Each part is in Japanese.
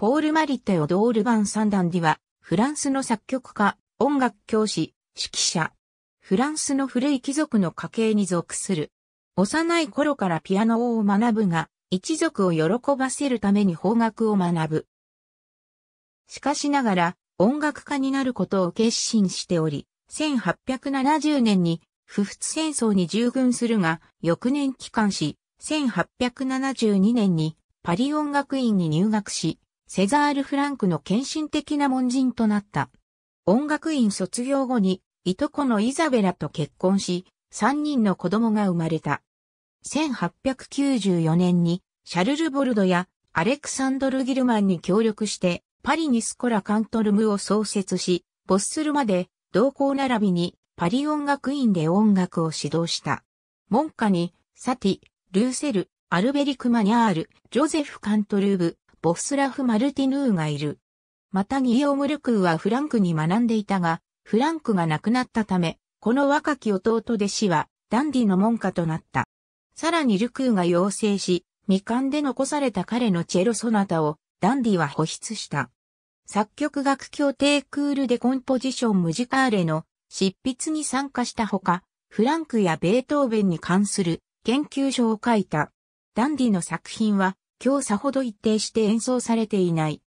ポール・マリテオ・ドール・バン・サンダンディは、フランスの作曲家、音楽教師、指揮者。フランスの古い貴族の家系に属する。幼い頃からピアノを学ぶが、一族を喜ばせるために邦楽を学ぶ。しかしながら、音楽家になることを決心しており、1870年に、不仏戦争に従軍するが、翌年帰還し、1872年にパリ音楽院に入学し、セザール・フランクの献身的な門人となった。音楽院卒業後に、いとこのイザベラと結婚し、3人の子供が生まれた。1894年に、シャルル・ボルドやアレクサンドル・ギルマンに協力して、パリにスコラ・カントルムを創設し、ボッスルまで同行並びにパリ音楽院で音楽を指導した。門下に、サティ、ルーセル、アルベリク・マニャール、ジョゼフ・カントルーブ、ボスラフ・マルティヌーがいる。またギオムルクーはフランクに学んでいたが、フランクが亡くなったため、この若き弟弟子はダンディの門下となった。さらにルクーが要請し、未完で残された彼のチェロソナタをダンディは保筆した。作曲学協定クールでコンポジションムジカーレの執筆に参加したほか、フランクやベートーベンに関する研究書を書いた。ダンディの作品は今日さほど一定して演奏されていない。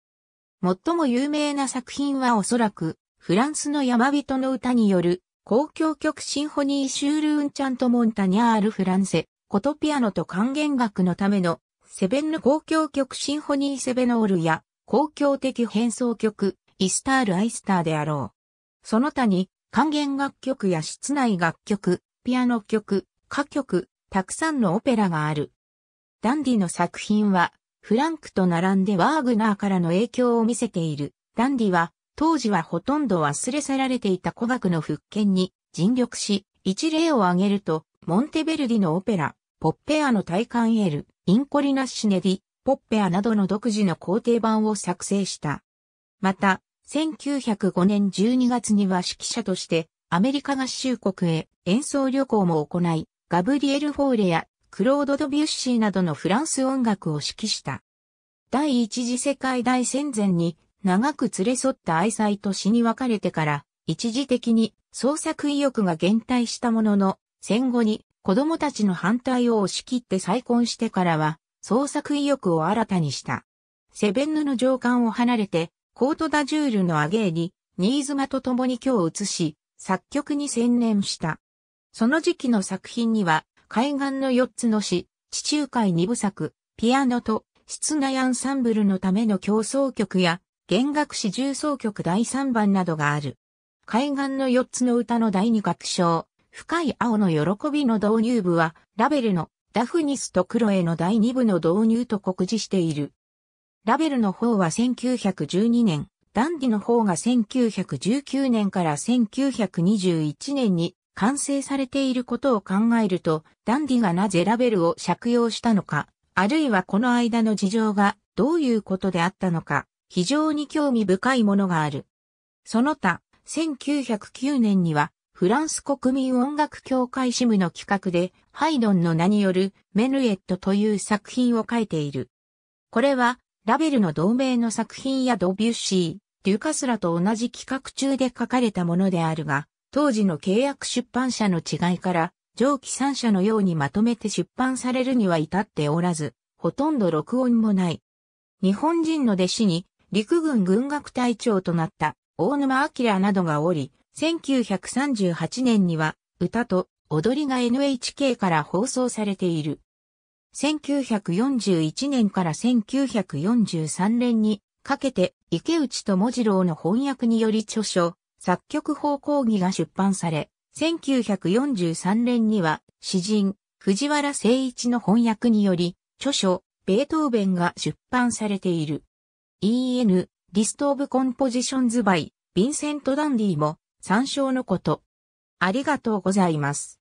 最も有名な作品はおそらく、フランスの山人の歌による、公共曲シンフォニーシュールーンチャントモンタニャールフランセ、コトピアノと管弦楽のための、セベンヌ公共曲シンフォニーセベノールや、公共的変奏曲、イスタール・アイスターであろう。その他に、管弦楽曲や室内楽曲、ピアノ曲、歌曲、たくさんのオペラがある。ダンディの作品は、フランクと並んでワーグナーからの影響を見せている。ダンディは、当時はほとんど忘れ去られていた古楽の復権に尽力し、一例を挙げると、モンテベルディのオペラ、ポッペアの大観エール、インコリナッシネディ、ポッペアなどの独自の工程版を作成した。また、1905年12月には指揮者として、アメリカ合衆国へ演奏旅行も行い、ガブリエル・フォーレやクロード・ドビュッシーなどのフランス音楽を指揮した。第一次世界大戦前に長く連れ添った愛妻と死に別れてから一時的に創作意欲が減退したものの戦後に子供たちの反対を押し切って再婚してからは創作意欲を新たにした。セベンヌの上官を離れてコートダジュールのアゲーにニーズマと共に今日移し作曲に専念した。その時期の作品には海岸の4つの市、地中海2部作、ピアノと室内アンサンブルのための競争曲や、弦楽四重奏曲第3番などがある。海岸の4つの歌の第2楽章、深い青の喜びの導入部は、ラベルのダフニスとクロエの第2部の導入と告示している。ラベルの方は1912年、ダンディの方が1919年から1921年に完成されていることを考えると、ダンディがなぜラベルを借用したのか、あるいはこの間の事情がどういうことであったのか、非常に興味深いものがある。その他、1909年には、フランス国民音楽協会支部の企画で、ハイドンの名によるメヌエットという作品を書いている。これは、ラベルの同名の作品やドビュッシー、デュカスラと同じ企画中で書かれたものであるが、当時の契約出版社の違いから、上記三社のようにまとめて出版されるには至っておらず、ほとんど録音もない。日本人の弟子に陸軍軍学隊長となった大沼明などがおり、1938年には歌と踊りが NHK から放送されている。1941年から1943年にかけて池内と文次郎の翻訳により著書、作曲法講義が出版され、1943年には詩人、藤原誠一の翻訳により、著書、ベートーベンが出版されている。E.N. リスト・オブ・コンポジションズ・バイ、ヴィンセント・ダンディも参照のこと。ありがとうございます。